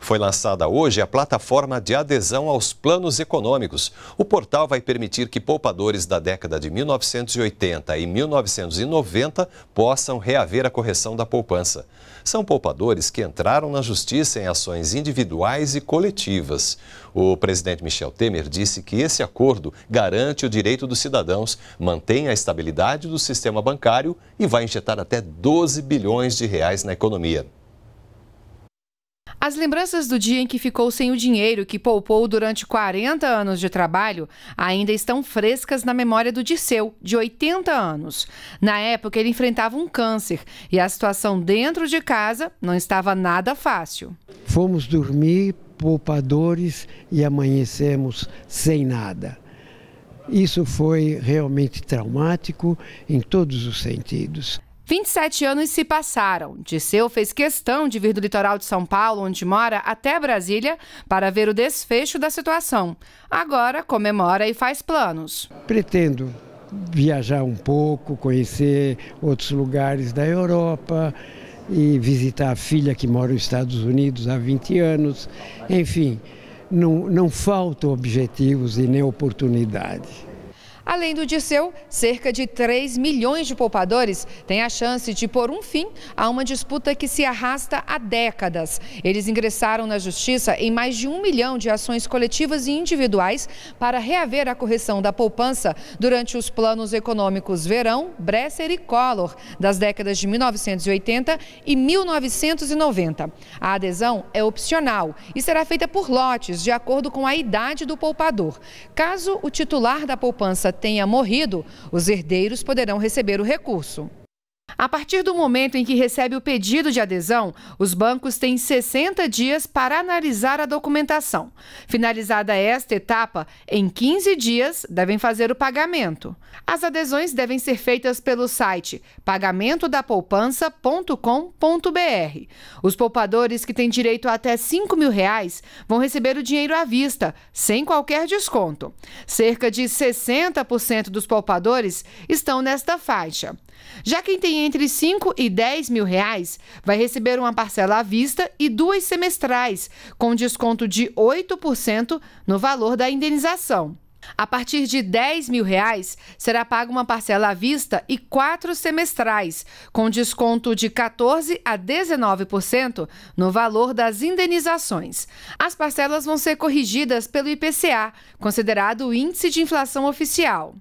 Foi lançada hoje a plataforma de adesão aos planos econômicos. O portal vai permitir que poupadores da década de 1980 e 1990 possam reaver a correção da poupança. São poupadores que entraram na justiça em ações individuais e coletivas. O presidente Michel Temer disse que esse acordo garante o direito dos cidadãos, mantém a estabilidade do sistema bancário e vai injetar até 12 bilhões de reais na economia. As lembranças do dia em que ficou sem o dinheiro que poupou durante 40 anos de trabalho ainda estão frescas na memória do Disseu, de 80 anos. Na época, ele enfrentava um câncer e a situação dentro de casa não estava nada fácil. Fomos dormir poupadores e amanhecemos sem nada. Isso foi realmente traumático em todos os sentidos. 27 anos se passaram. Disseu fez questão de vir do litoral de São Paulo, onde mora, até Brasília para ver o desfecho da situação. Agora comemora e faz planos. Pretendo viajar um pouco, conhecer outros lugares da Europa e visitar a filha que mora nos Estados Unidos há 20 anos. Enfim, não, não faltam objetivos e nem oportunidades. Além do Dirceu, cerca de 3 milhões de poupadores têm a chance de pôr um fim a uma disputa que se arrasta há décadas. Eles ingressaram na justiça em mais de um milhão de ações coletivas e individuais para reaver a correção da poupança durante os planos econômicos Verão, Bresser e Collor das décadas de 1980 e 1990. A adesão é opcional e será feita por lotes, de acordo com a idade do poupador. Caso o titular da poupança tenha morrido, os herdeiros poderão receber o recurso. A partir do momento em que recebe o pedido de adesão, os bancos têm 60 dias para analisar a documentação. Finalizada esta etapa, em 15 dias devem fazer o pagamento. As adesões devem ser feitas pelo site pagamentodapoupança.com.br. Os poupadores que têm direito a até 5 mil reais vão receber o dinheiro à vista, sem qualquer desconto. Cerca de 60% dos poupadores estão nesta faixa. Já quem tem entre 5 e 10 mil reais vai receber uma parcela à vista e duas semestrais, com desconto de 8% no valor da indenização. A partir de 10 mil reais, será paga uma parcela à vista e quatro semestrais, com desconto de 14% a 19% no valor das indenizações. As parcelas vão ser corrigidas pelo IPCA, considerado o Índice de Inflação Oficial.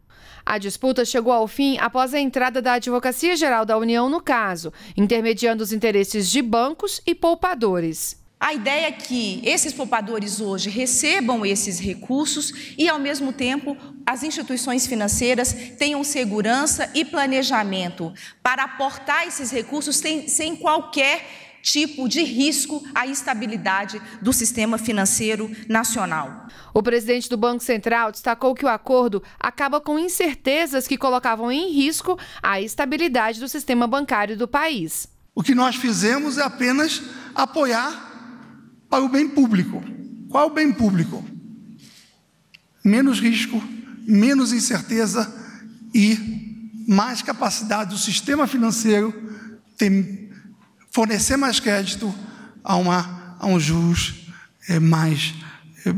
A disputa chegou ao fim após a entrada da Advocacia Geral da União no caso, intermediando os interesses de bancos e poupadores. A ideia é que esses poupadores hoje recebam esses recursos e, ao mesmo tempo, as instituições financeiras tenham segurança e planejamento para aportar esses recursos sem, sem qualquer tipo de risco à estabilidade do sistema financeiro nacional. O presidente do Banco Central destacou que o acordo acaba com incertezas que colocavam em risco a estabilidade do sistema bancário do país. O que nós fizemos é apenas apoiar para o bem público. Qual o bem público? Menos risco, menos incerteza e mais capacidade do sistema financeiro ter fornecer mais crédito a, uma, a um juros é, mais é,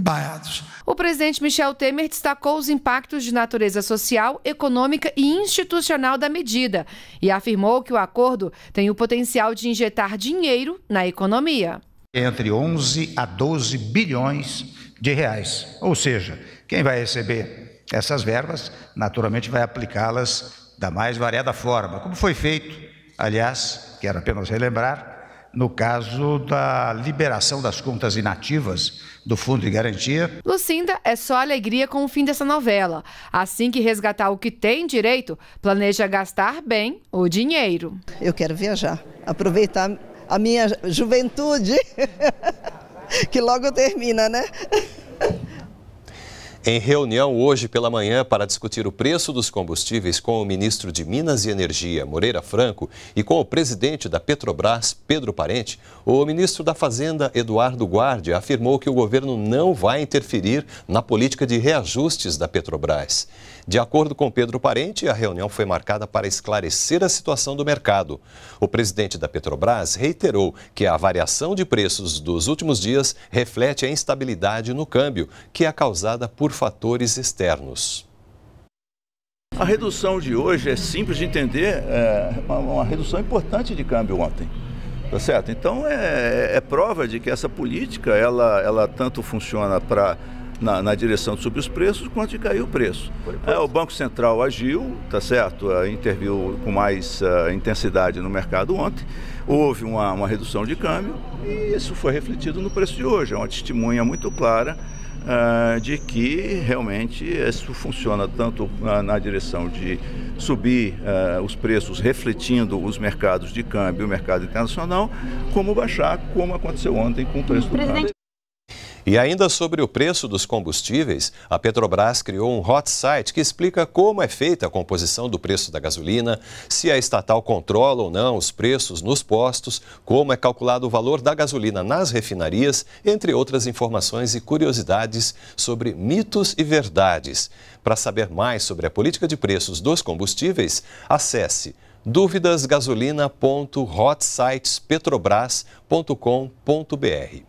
O presidente Michel Temer destacou os impactos de natureza social, econômica e institucional da medida e afirmou que o acordo tem o potencial de injetar dinheiro na economia. Entre 11 a 12 bilhões de reais. Ou seja, quem vai receber essas verbas, naturalmente vai aplicá-las da mais variada forma, como foi feito, aliás, quero apenas relembrar, no caso da liberação das contas inativas do Fundo de Garantia. Lucinda é só alegria com o fim dessa novela. Assim que resgatar o que tem direito, planeja gastar bem o dinheiro. Eu quero viajar, aproveitar a minha juventude, que logo termina, né? Em reunião hoje pela manhã para discutir o preço dos combustíveis com o ministro de Minas e Energia, Moreira Franco, e com o presidente da Petrobras, Pedro Parente, o ministro da Fazenda, Eduardo Guardi, afirmou que o governo não vai interferir na política de reajustes da Petrobras. De acordo com Pedro Parente, a reunião foi marcada para esclarecer a situação do mercado. O presidente da Petrobras reiterou que a variação de preços dos últimos dias reflete a instabilidade no câmbio, que é causada por por fatores externos. A redução de hoje é simples de entender, é uma, uma redução importante de câmbio ontem. Tá certo? Então é, é, é prova de que essa política ela, ela tanto funciona para na, na, direção de subir os preços quanto de cair o preço. É, o Banco Central agiu, tá certo? É, interviu com mais uh, intensidade no mercado ontem, houve uma, uma redução de câmbio e isso foi refletido no preço de hoje. É uma testemunha muito clara uh, de que realmente isso funciona tanto na direção de subir uh, os preços refletindo os mercados de câmbio, o mercado internacional, como baixar, como aconteceu ontem com o preço Presidente... do câmbio. E ainda sobre o preço dos combustíveis, a Petrobras criou um hot site que explica como é feita a composição do preço da gasolina, se a estatal controla ou não os preços nos postos, como é calculado o valor da gasolina nas refinarias, entre outras informações e curiosidades sobre mitos e verdades. Para saber mais sobre a política de preços dos combustíveis, acesse duvidasgasolina.hotsitespetrobras.com.br.